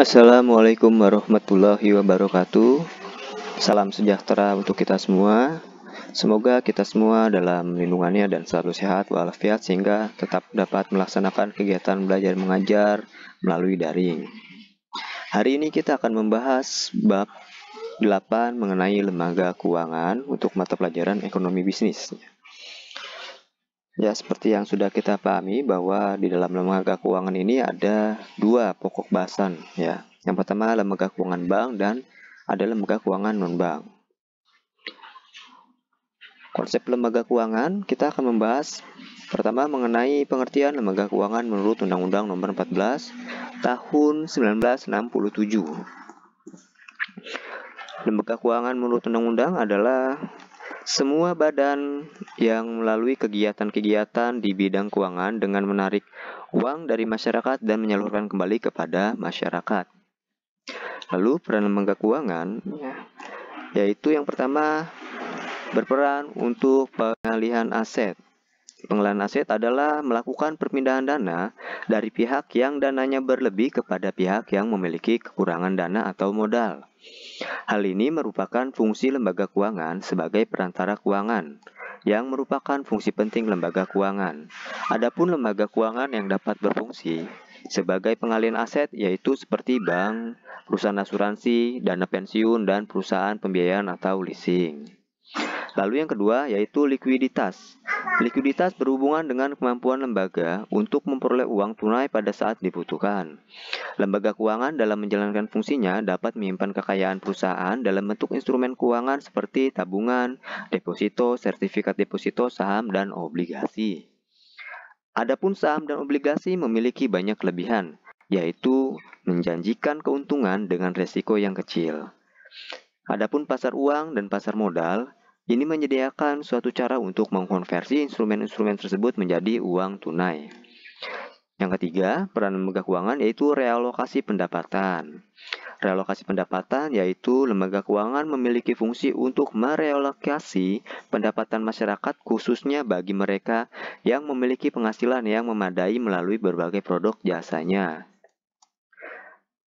Assalamualaikum warahmatullahi wabarakatuh. Salam sejahtera untuk kita semua. Semoga kita semua dalam lindungannya dan selalu sehat walafiat sehingga tetap dapat melaksanakan kegiatan belajar mengajar melalui daring. Hari ini kita akan membahas bab 8 mengenai lembaga keuangan untuk mata pelajaran ekonomi bisnis. Ya, seperti yang sudah kita pahami bahwa di dalam lembaga keuangan ini ada dua pokok bahasan ya. Yang pertama lembaga keuangan bank dan ada lembaga keuangan non-bank. Konsep lembaga keuangan kita akan membahas pertama mengenai pengertian lembaga keuangan menurut Undang-Undang Nomor 14 Tahun 1967. Lembaga keuangan menurut undang-undang adalah semua badan yang melalui kegiatan-kegiatan di bidang keuangan dengan menarik uang dari masyarakat dan menyalurkan kembali kepada masyarakat. Lalu peran lembaga keuangan ya. yaitu yang pertama berperan untuk pengalihan aset. Pengelolaan aset adalah melakukan perpindahan dana dari pihak yang dananya berlebih kepada pihak yang memiliki kekurangan dana atau modal. Hal ini merupakan fungsi lembaga keuangan sebagai perantara keuangan, yang merupakan fungsi penting lembaga keuangan. Adapun lembaga keuangan yang dapat berfungsi sebagai pengalian aset yaitu seperti bank, perusahaan asuransi, dana pensiun, dan perusahaan pembiayaan atau leasing. Lalu yang kedua yaitu likuiditas. Likuiditas berhubungan dengan kemampuan lembaga untuk memperoleh uang tunai pada saat dibutuhkan. Lembaga keuangan dalam menjalankan fungsinya dapat menyimpan kekayaan perusahaan dalam bentuk instrumen keuangan seperti tabungan, deposito, sertifikat deposito, saham, dan obligasi. Adapun saham dan obligasi memiliki banyak kelebihan, yaitu menjanjikan keuntungan dengan resiko yang kecil. Adapun pasar uang dan pasar modal ini menyediakan suatu cara untuk mengkonversi instrumen-instrumen tersebut menjadi uang tunai. Yang ketiga, peran lembaga keuangan yaitu realokasi pendapatan. Realokasi pendapatan yaitu lembaga keuangan memiliki fungsi untuk merealokasi pendapatan masyarakat khususnya bagi mereka yang memiliki penghasilan yang memadai melalui berbagai produk jasanya.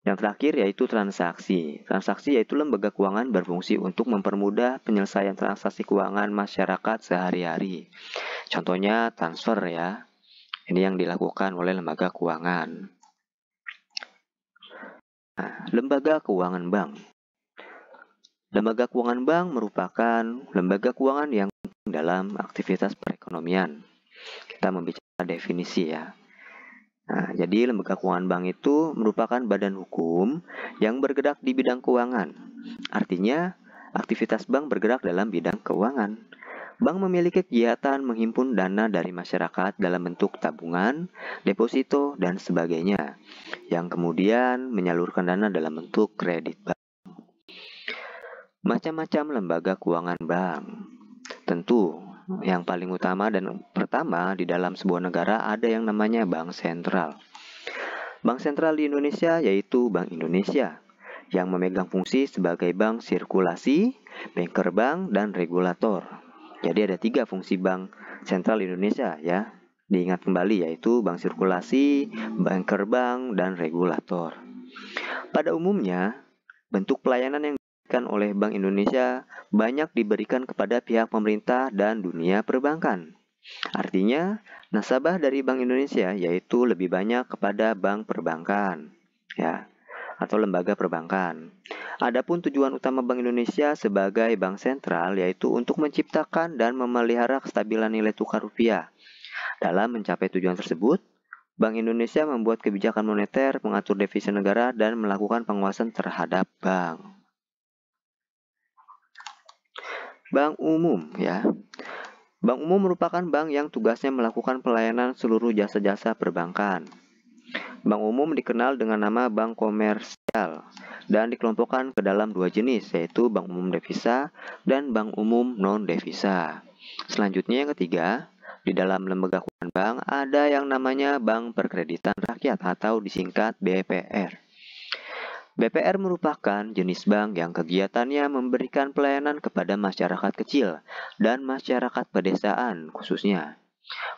Yang terakhir yaitu transaksi. Transaksi yaitu lembaga keuangan berfungsi untuk mempermudah penyelesaian transaksi keuangan masyarakat sehari-hari. Contohnya transfer ya. Ini yang dilakukan oleh lembaga keuangan. Nah, lembaga keuangan bank. Lembaga keuangan bank merupakan lembaga keuangan yang dalam aktivitas perekonomian. Kita membicarakan definisi ya. Nah, jadi lembaga keuangan bank itu merupakan badan hukum yang bergerak di bidang keuangan. Artinya, aktivitas bank bergerak dalam bidang keuangan. Bank memiliki kegiatan menghimpun dana dari masyarakat dalam bentuk tabungan, deposito, dan sebagainya, yang kemudian menyalurkan dana dalam bentuk kredit bank. Macam-macam lembaga keuangan bank. Tentu, yang paling utama dan pertama di dalam sebuah negara ada yang namanya bank sentral. Bank sentral di Indonesia yaitu Bank Indonesia yang memegang fungsi sebagai bank sirkulasi, banker bank, dan regulator. Jadi ada tiga fungsi bank sentral di Indonesia ya. Diingat kembali yaitu bank sirkulasi, banker bank, dan regulator. Pada umumnya, bentuk pelayanan yang diterbitkan oleh Bank Indonesia banyak diberikan kepada pihak pemerintah dan dunia perbankan. Artinya, nasabah dari Bank Indonesia yaitu lebih banyak kepada bank perbankan, ya, atau lembaga perbankan. Adapun tujuan utama Bank Indonesia sebagai bank sentral yaitu untuk menciptakan dan memelihara kestabilan nilai tukar rupiah. Dalam mencapai tujuan tersebut, Bank Indonesia membuat kebijakan moneter, mengatur devisa negara, dan melakukan penguasaan terhadap bank. Bank umum ya. Bank umum merupakan bank yang tugasnya melakukan pelayanan seluruh jasa-jasa perbankan. Bank umum dikenal dengan nama bank komersial dan dikelompokkan ke dalam dua jenis yaitu bank umum devisa dan bank umum non devisa. Selanjutnya yang ketiga, di dalam lembaga keuangan bank ada yang namanya Bank Perkreditan Rakyat atau disingkat BPR. BPR merupakan jenis bank yang kegiatannya memberikan pelayanan kepada masyarakat kecil dan masyarakat pedesaan khususnya.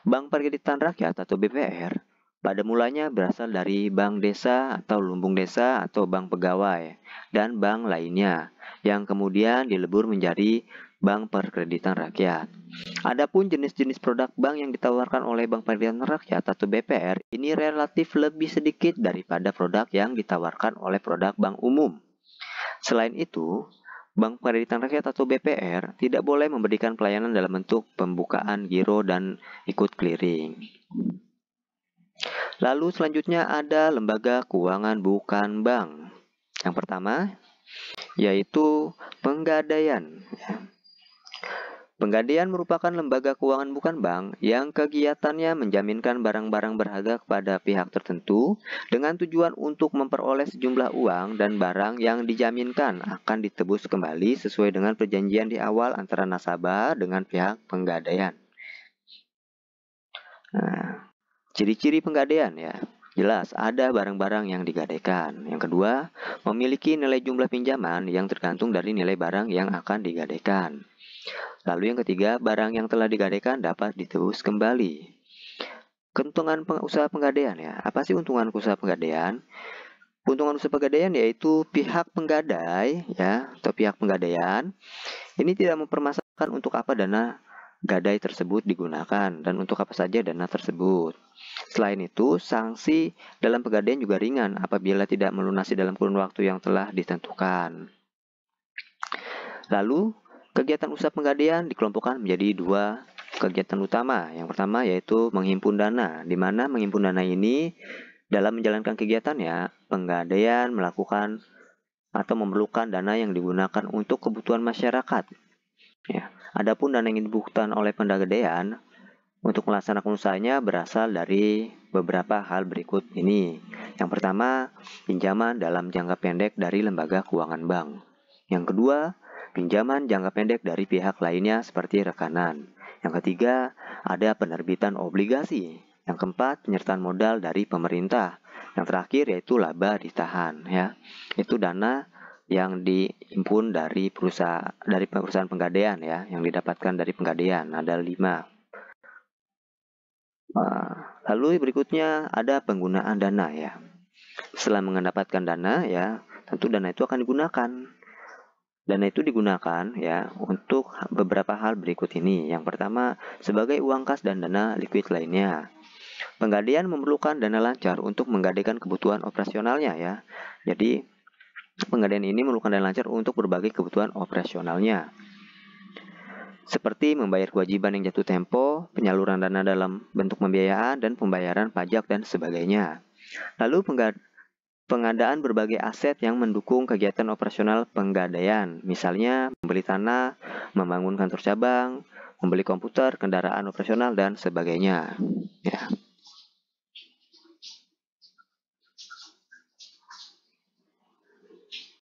Bank Perkreditan Rakyat atau BPR pada mulanya berasal dari bank desa atau lumbung desa atau bank pegawai dan bank lainnya yang kemudian dilebur menjadi bank perkreditan rakyat. Adapun jenis-jenis produk bank yang ditawarkan oleh Bank Perkreditan Rakyat atau BPR ini relatif lebih sedikit daripada produk yang ditawarkan oleh produk bank umum. Selain itu, Bank Perkreditan Rakyat atau BPR tidak boleh memberikan pelayanan dalam bentuk pembukaan giro dan ikut clearing. Lalu selanjutnya ada lembaga keuangan bukan bank. Yang pertama yaitu penggadaian. Penggadaian merupakan lembaga keuangan bukan bank yang kegiatannya menjaminkan barang-barang berharga kepada pihak tertentu dengan tujuan untuk memperoleh sejumlah uang dan barang yang dijaminkan akan ditebus kembali sesuai dengan perjanjian di awal antara nasabah dengan pihak penggadaian. ciri nah, ciri-ciri penggadaian ya. Jelas, ada barang-barang yang digadaikan. Yang kedua, memiliki nilai jumlah pinjaman yang tergantung dari nilai barang yang akan digadaikan. Lalu yang ketiga, barang yang telah digadaikan dapat ditebus kembali. Keuntungan usaha penggadaian ya. Apa sih untungan usaha penggadaian? Keuntungan usaha penggadaian yaitu pihak penggadai ya atau pihak penggadaian ini tidak mempermasalahkan untuk apa dana gadai tersebut digunakan dan untuk apa saja dana tersebut. Selain itu, sanksi dalam pegadaian juga ringan apabila tidak melunasi dalam kurun waktu yang telah ditentukan. Lalu, Kegiatan usaha penggadaian dikelompokkan menjadi dua kegiatan utama. Yang pertama yaitu menghimpun dana, di mana menghimpun dana ini dalam menjalankan kegiatannya, penggadaian melakukan atau memerlukan dana yang digunakan untuk kebutuhan masyarakat. Ya. Adapun dana yang dibutuhkan oleh penggadaian untuk melaksanakan usahanya berasal dari beberapa hal berikut ini. Yang pertama, pinjaman dalam jangka pendek dari lembaga keuangan bank. Yang kedua, pinjaman jangka pendek dari pihak lainnya seperti rekanan. Yang ketiga, ada penerbitan obligasi. Yang keempat, penyertaan modal dari pemerintah. Yang terakhir yaitu laba ditahan ya. Itu dana yang diimpun dari perusahaan dari perusahaan penggadaian ya, yang didapatkan dari penggadaian ada lima. Ah, lalu berikutnya ada penggunaan dana ya. Setelah mendapatkan dana ya, tentu dana itu akan digunakan Dana itu digunakan ya untuk beberapa hal berikut ini. Yang pertama, sebagai uang kas dan dana likuid lainnya. Penggadaian memerlukan dana lancar untuk menggadaikan kebutuhan operasionalnya ya. Jadi penggadaian ini memerlukan dana lancar untuk berbagai kebutuhan operasionalnya. Seperti membayar kewajiban yang jatuh tempo, penyaluran dana dalam bentuk pembiayaan dan pembayaran pajak dan sebagainya. Lalu pengadaan berbagai aset yang mendukung kegiatan operasional penggadaian, misalnya membeli tanah, membangun kantor cabang, membeli komputer, kendaraan operasional, dan sebagainya. Ya.